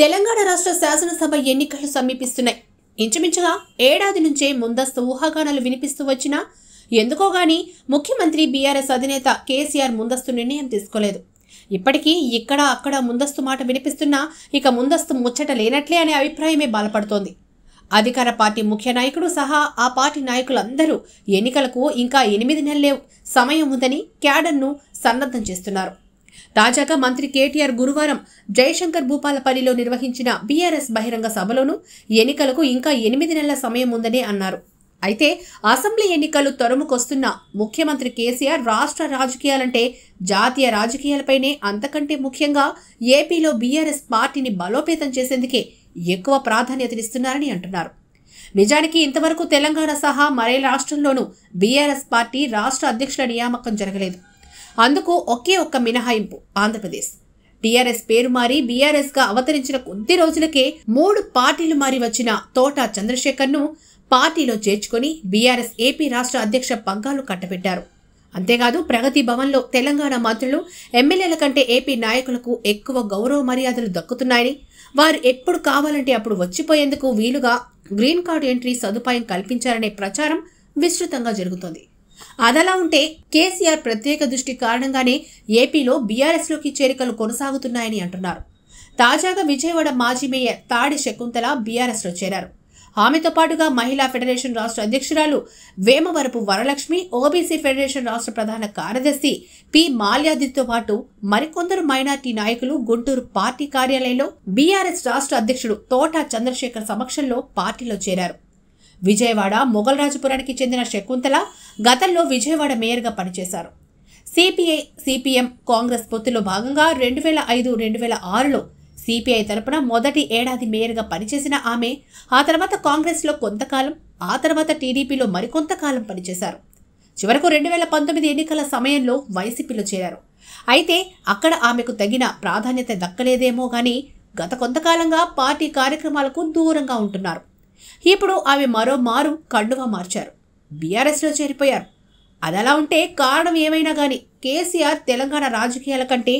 తెలంగాణ రాష్ట్ర శాసనసభ ఎన్నికలు సమీపిస్తున్నాయి ఇంచుమించుగా ఏడాది నుంచే ముందస్తు ఊహాగానాలు వినిపిస్తూ వచ్చినా ఎందుకోగాని ముఖ్యమంత్రి బీఆర్ఎస్ అధినేత కేసీఆర్ ముందస్తు నిర్ణయం తీసుకోలేదు ఇప్పటికీ ఇక్కడ అక్కడ ముందస్తు మాట వినిపిస్తున్నా ఇక ముందస్తు ముచ్చట లేనట్లే అనే అభిప్రాయమే బలపడుతోంది అధికార పార్టీ ముఖ్య నాయకుడు సహా ఆ పార్టీ నాయకులందరూ ఎన్నికలకు ఇంకా ఎనిమిది నెలలే సమయం ఉందని క్యాడర్ను సన్నద్ధం చేస్తున్నారు తాజాగా మంత్రి కేటీఆర్ గురువారం జయశంకర్ భూపాలపల్లిలో నిర్వహించిన బీఆర్ఎస్ బహిరంగ సభలోనూ ఎన్నికలకు ఇంకా ఎనిమిది నెలల సమయం ఉందని అన్నారు అయితే అసెంబ్లీ ఎన్నికలు తరుముకొస్తున్న ముఖ్యమంత్రి కేసీఆర్ రాష్ట్ర రాజకీయాలంటే జాతీయ రాజకీయాలపైనే అంతకంటే ముఖ్యంగా ఏపీలో బీఆర్ఎస్ పార్టీని బలోపేతం చేసేందుకే ఎక్కువ ప్రాధాన్యతనిస్తున్నారని అంటున్నారు నిజానికి ఇంతవరకు తెలంగాణ సహా మరే రాష్ట్రంలోనూ బీఆర్ఎస్ పార్టీ రాష్ట్ర అధ్యక్షుల నియామకం జరగలేదు అందుకు ఒకే ఒక్క మినహాయింపు ఆంధ్రప్రదేశ్ టీఆర్ఎస్ పేరు మారి బీఆర్ఎస్ గా అవతరించిన కొద్ది రోజులకే మూడు పార్టీలు మారి వచ్చిన తోటా చంద్రశేఖర్ ను పార్టీలో చేర్చుకొని బీఆర్ఎస్ ఏపీ రాష్ట్ర అధ్యక్ష పగ్గాలు కట్టబెట్టారు అంతేకాదు ప్రగతి భవన్లో తెలంగాణ మంత్రులు ఎమ్మెల్యేల కంటే ఏపీ నాయకులకు ఎక్కువ గౌరవ మర్యాదలు దక్కుతున్నాయని వారు ఎప్పుడు కావాలంటే అప్పుడు వచ్చిపోయేందుకు వీలుగా గ్రీన్ కార్డు ఎంట్రీ సదుపాయం కల్పించారనే ప్రచారం విస్తృతంగా జరుగుతోంది అదలా ఉంటే కేసీఆర్ ప్రత్యేక దృష్టి కారణంగానే ఏపీలో బీఆర్ఎస్లోకి చేరికలు కొనసాగుతున్నాయని అంటున్నారు తాజాగా విజయవాడ మాజీ మేయర్ తాడి శకుంతల బీఆర్ఎస్లో చేరారు ఆమెతో పాటుగా మహిళా ఫెడరేషన్ రాష్ట్ర అధ్యక్షురాలు వేమవరపు వరలక్ష్మి ఓబీసీ ఫెడరేషన్ రాష్ట్ర ప్రధాన కార్యదర్శి పి మాల్యాదితో పాటు మరికొందరు మైనార్టీ నాయకులు గుంటూరు పార్టీ కార్యాలయంలో బీఆర్ఎస్ రాష్ట్ర అధ్యక్షుడు తోటా చంద్రశేఖర్ సమక్షంలో పార్టీలో చేరారు విజయవాడ మొఘల్ రాజపురానికి చెందిన శకుంతల గతంలో విజయవాడ మేయర్గా పనిచేశారు సిపిఐ సిపిఎం కాంగ్రెస్ పొత్తులో భాగంగా రెండు వేల ఐదు రెండు వేల ఆరులో సిపిఐ తరపున మొదటి ఏడాది మేయర్గా పనిచేసిన ఆమె ఆ తర్వాత కాంగ్రెస్లో కొంతకాలం ఆ తర్వాత టీడీపీలో మరికొంతకాలం పనిచేశారు చివరకు రెండు వేల పంతొమ్మిది ఎన్నికల సమయంలో వైసీపీలో చేరారు అయితే అక్కడ ఆమెకు తగిన ప్రాధాన్యత దక్కలేదేమో కానీ గత కొంతకాలంగా పార్టీ కార్యక్రమాలకు దూరంగా ఉంటున్నారు ఇప్పుడు ఆమె మరో మారు కండువా మార్చారు బీఆర్ఎస్లో చేరిపోయారు అదలా ఉంటే కారణం ఏమైనా కానీ కేసీఆర్ తెలంగాణ రాజకీయాల కంటే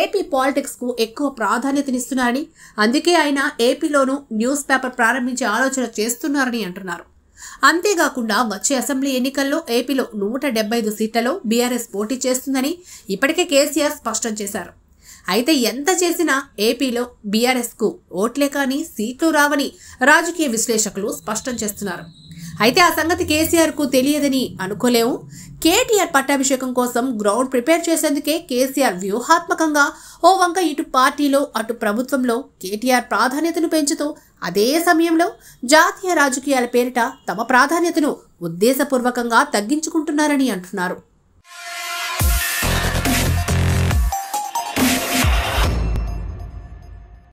ఏపీ పాలిటిక్స్కు ఎక్కువ ప్రాధాన్యతనిస్తున్నారని అందుకే ఆయన ఏపీలోనూ న్యూస్ పేపర్ ప్రారంభించే ఆలోచన చేస్తున్నారని అంటున్నారు అంతేకాకుండా వచ్చే అసెంబ్లీ ఎన్నికల్లో ఏపీలో నూట డెబ్బై ఐదు సీట్లలో బీఆర్ఎస్ పోటీ చేస్తుందని ఇప్పటికే కేసీఆర్ స్పష్టం చేశారు అయితే ఎంత చేసినా ఏపీలో బీఆర్ఎస్కు ఓట్లే కానీ సీట్లు రావని రాజకీయ విశ్లేషకులు స్పష్టం చేస్తున్నారు అయితే ఆ సంగతి కేసీఆర్కు తెలియదని అనుకోలేము కేటీఆర్ పట్టాభిషేకం కోసం గ్రౌండ్ ప్రిపేర్ చేసేందుకే కేసీఆర్ వ్యూహాత్మకంగా ఓ వంక ఇటు పార్టీలో అటు ప్రభుత్వంలో కేటీఆర్ ప్రాధాన్యతను పెంచుతూ అదే సమయంలో జాతీయ రాజకీయాల పేరిట తమ ప్రాధాన్యతను ఉద్దేశపూర్వకంగా తగ్గించుకుంటున్నారని అంటున్నారు